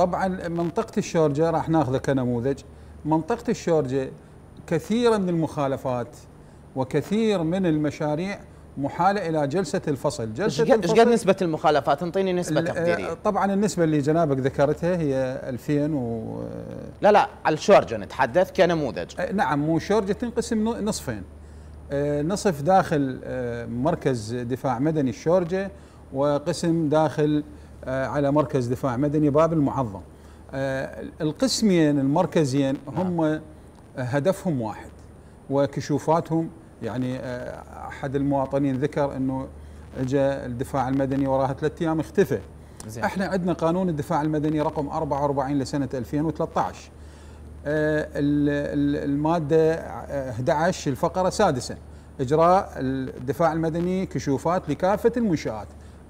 طبعا منطقه الشورجه راح ناخذه كنموذج منطقه الشورجه كثير من المخالفات وكثير من المشاريع محاله الى جلسه الفصل، جلسه الفصل ايش قد نسبه المخالفات؟ انطيني نسبه آه، تقديريه. طبعا النسبه اللي جنابك ذكرتها هي 2000 و لا لا على الشورجه نتحدث كنموذج. آه، نعم وشورجه تنقسم نصفين. آه، نصف داخل مركز دفاع مدني الشورجه وقسم داخل آه، على مركز دفاع مدني باب المعظم آه، القسمين المركزين نعم. هم هدفهم واحد وكشوفاتهم يعني آه، احد المواطنين ذكر انه اجى الدفاع المدني وراها ثلاث ايام اختفى زين. احنا عندنا قانون الدفاع المدني رقم 44 لسنه 2013 الماده 11 الفقره السادسه اجراء الدفاع المدني كشوفات لكافه المنشات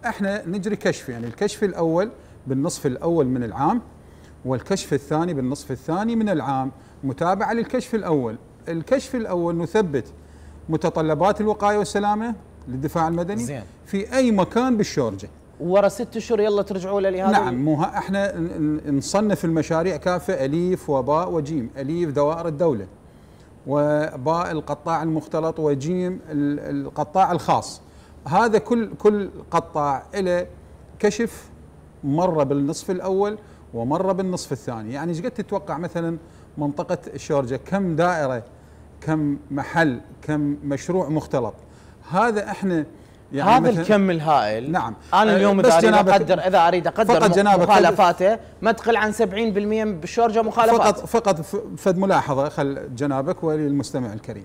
احنا نجري كشف يعني الكشف الاول بالنصف الاول من العام والكشف الثاني بالنصف الثاني من العام متابعه للكشف الاول الكشف الاول نثبت متطلبات الوقايه والسلامه للدفاع المدني زين. في اي مكان بالشورجه ورا ست اشهر يلا ترجعوا له لهذا نعم مو احنا نصنف المشاريع كافه اليف وباء وجيم اليف دوائر الدوله وباء القطاع المختلط وجيم القطاع الخاص هذا كل كل قطاع له كشف مره بالنصف الاول ومره بالنصف الثاني يعني ايش قد تتوقع مثلا منطقه شورجا كم دائره كم محل كم مشروع مختلط هذا احنا يعني هذا الكم الهائل نعم انا اليوم اذا اريد اقدر اذا اريد اقدر فقط مخالفاته ما تقل عن 70% بالشورجه مخالفات فقط فقط فد ملاحظه خل جنابك وللمستمع الكريم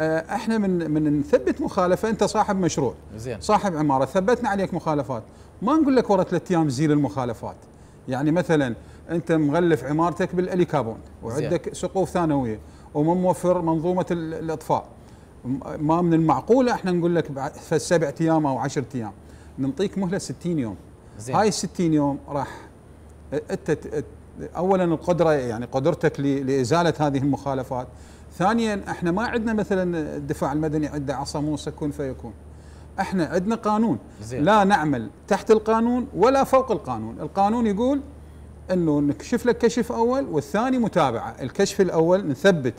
آه، احنا من من نثبت مخالفه انت صاحب مشروع زين صاحب عماره ثبتنا عليك مخالفات ما نقول لك ورا ثلاث ايام زيل المخالفات يعني مثلا انت مغلف عمارتك بالاليكابون وعندك سقوف ثانويه وما موفر منظومه الاطفاء ما من المعقول احنا نقول لك بعد سبع ايام او 10 ايام نعطيك مهله 60 يوم زين. هاي 60 يوم راح انت اولا القدره يعني قدرتك لازاله هذه المخالفات ثانيا احنا ما عندنا مثلا الدفاع المدني عنده عصا موسى كن فيكون احنا عندنا قانون لا نعمل تحت القانون ولا فوق القانون القانون يقول انه نكشف لك كشف اول والثاني متابعه الكشف الاول نثبت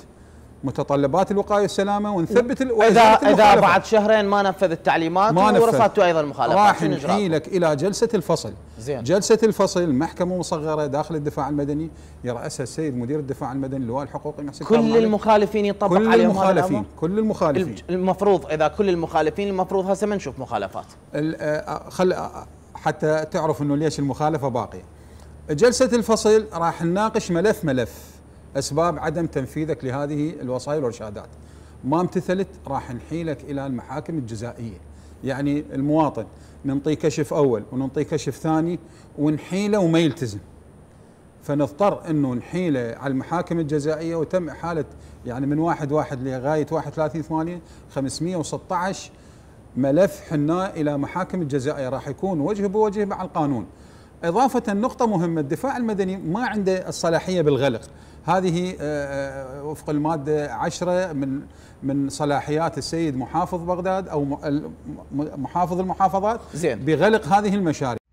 متطلبات الوقايه والسلامه ونثبت اذا اذا بعد شهرين ما نفذ التعليمات ما ورفضتوا ايضا المخالفه راح نحيلك الى جلسه الفصل زين جلسه الفصل محكمه مصغره داخل الدفاع المدني يراسها السيد مدير الدفاع المدني اللواء الحقوقي محسن كل المخالفين يطبق كل عليهم المخالفين كل المخالفين المفروض اذا كل المخالفين المفروض هسه ما نشوف مخالفات آه، آه، خل آه، حتى تعرف انه ليش المخالفه باقيه جلسه الفصل راح نناقش ملف ملف اسباب عدم تنفيذك لهذه الوصايا والارشادات ما امتثلت راح نحيلك الى المحاكم الجزائيه يعني المواطن ننطيه كشف اول وننطيه كشف ثاني ونحيله وما يلتزم فنضطر انه نحيله على المحاكم الجزائيه وتم احاله يعني من واحد واحد لغايه 31 8 516 ملف حنا الى محاكم الجزائيه راح يكون وجه بوجه مع القانون إضافة نقطة مهمة الدفاع المدني ما عنده الصلاحية بالغلق هذه آه، آه، وفق المادة عشرة من من صلاحيات السيد محافظ بغداد أو محافظ المحافظات زين. بغلق هذه المشاريع